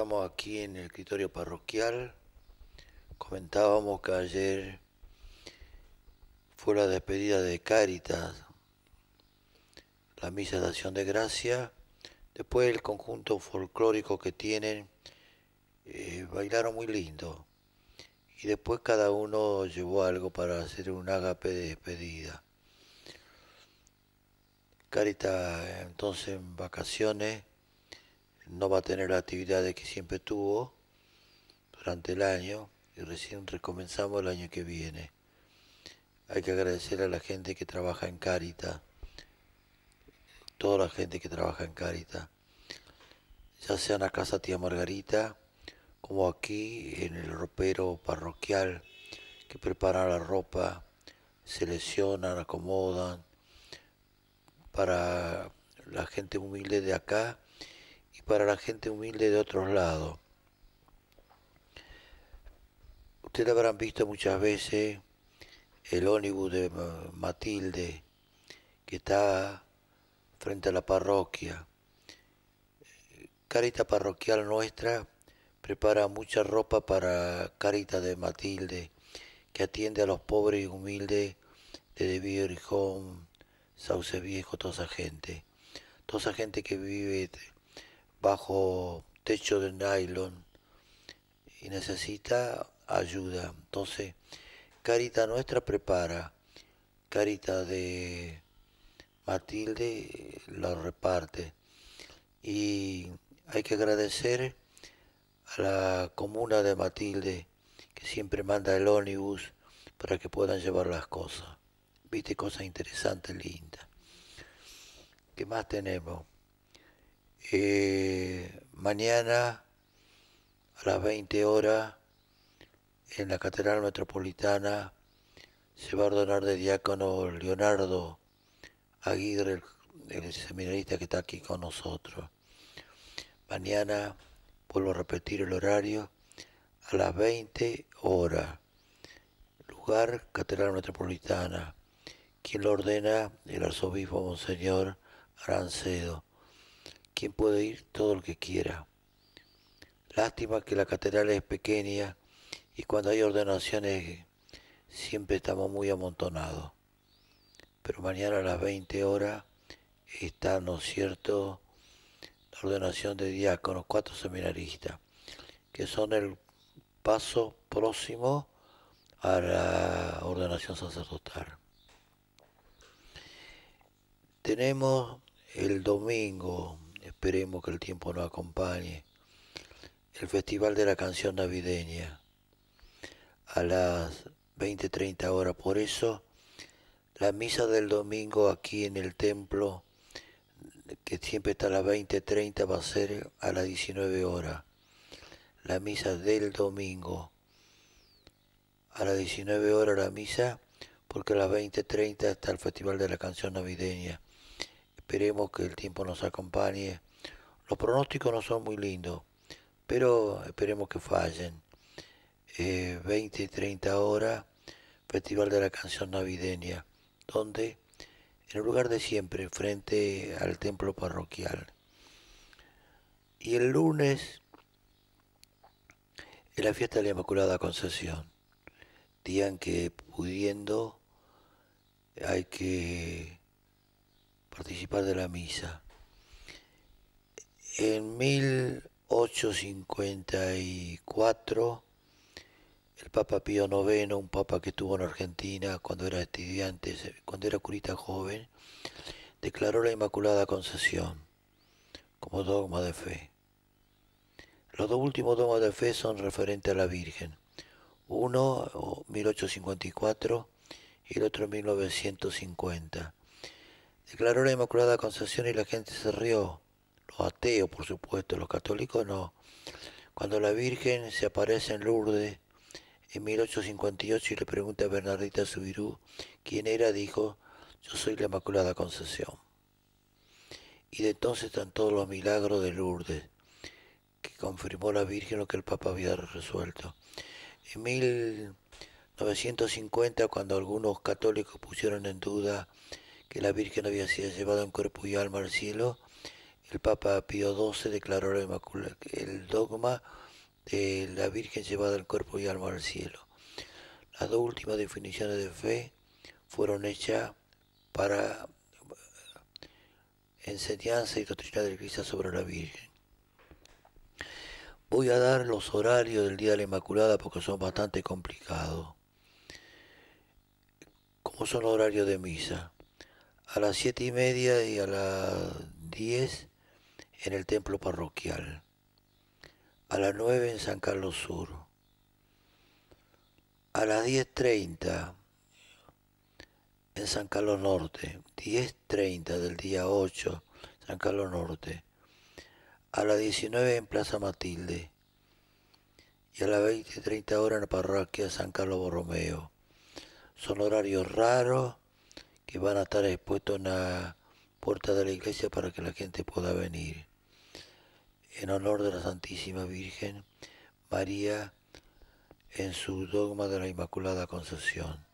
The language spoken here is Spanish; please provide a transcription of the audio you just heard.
Estamos aquí en el escritorio parroquial. Comentábamos que ayer fue la despedida de Cáritas, la misa de acción de gracia. Después el conjunto folclórico que tienen, eh, bailaron muy lindo. Y después cada uno llevó algo para hacer un ágape de despedida. Caritas entonces en vacaciones no va a tener las actividades que siempre tuvo durante el año y recién recomenzamos el año que viene. Hay que agradecer a la gente que trabaja en Carita, toda la gente que trabaja en Carita, ya sea en la Casa Tía Margarita, como aquí en el ropero parroquial, que prepara la ropa, seleccionan, acomodan, para la gente humilde de acá y para la gente humilde de otros lados. Ustedes habrán visto muchas veces el ónibus de Matilde que está frente a la parroquia. Carita parroquial nuestra prepara mucha ropa para Carita de Matilde, que atiende a los pobres y humildes de De Virjón, Sauce Viejo, toda esa gente. Toda esa gente que vive bajo techo de nylon y necesita ayuda. Entonces, Carita Nuestra prepara, Carita de Matilde la reparte. Y hay que agradecer a la comuna de Matilde, que siempre manda el ónibus para que puedan llevar las cosas. Viste cosas interesantes, lindas. ¿Qué más tenemos? Eh, mañana a las 20 horas en la Catedral Metropolitana se va a ordenar de diácono Leonardo Aguirre, el, el seminarista que está aquí con nosotros. Mañana, vuelvo a repetir el horario, a las 20 horas, lugar Catedral Metropolitana, quien lo ordena el arzobispo Monseñor Arancedo quien puede ir todo el que quiera. Lástima que la catedral es pequeña y cuando hay ordenaciones siempre estamos muy amontonados. Pero mañana a las 20 horas está, ¿no es cierto?, la ordenación de diáconos, cuatro seminaristas, que son el paso próximo a la ordenación sacerdotal. Tenemos el domingo esperemos que el tiempo nos acompañe, el Festival de la Canción Navideña a las 20.30 horas. Por eso, la misa del domingo aquí en el templo, que siempre está a las 20.30, va a ser a las 19 horas. La misa del domingo. A las 19 horas la misa, porque a las 20.30 está el Festival de la Canción Navideña. Esperemos que el tiempo nos acompañe. Los pronósticos no son muy lindos, pero esperemos que fallen. 20 y 30 horas, Festival de la Canción Navideña, donde en el lugar de siempre, frente al templo parroquial. Y el lunes, en la fiesta de la Inmaculada Concesión. día que pudiendo hay que participar de la misa. En 1854, el Papa Pío IX, un papa que tuvo en Argentina cuando era estudiante, cuando era curita joven, declaró la Inmaculada Concesión como dogma de fe. Los dos últimos dogmas de fe son referentes a la Virgen. Uno, 1854, y el otro en 1950 declaró la Inmaculada Concepción y la gente se rió. Los ateos, por supuesto, los católicos no. Cuando la Virgen se aparece en Lourdes en 1858 y le pregunta a Bernardita Subirú quién era, dijo, yo soy la Inmaculada Concepción. Y de entonces están todos los milagros de Lourdes, que confirmó la Virgen lo que el Papa había resuelto. En 1950, cuando algunos católicos pusieron en duda que la Virgen había sido llevada en cuerpo y alma al cielo, el Papa Pío XII declaró el dogma de la Virgen llevada en cuerpo y alma al cielo. Las dos últimas definiciones de fe fueron hechas para enseñanza y doctrina de Cristo sobre la Virgen. Voy a dar los horarios del Día de la Inmaculada porque son bastante complicados. ¿Cómo son los horarios de misa? a las siete y media y a las 10 en el templo parroquial, a las 9 en San Carlos Sur, a las 10.30 en San Carlos Norte, 10.30 del día 8, San Carlos Norte, a las 19 en Plaza Matilde y a las 20.30 hora en la parroquia San Carlos Borromeo. Son horarios raros que van a estar expuestos en la puerta de la iglesia para que la gente pueda venir. En honor de la Santísima Virgen María, en su dogma de la Inmaculada Concepción.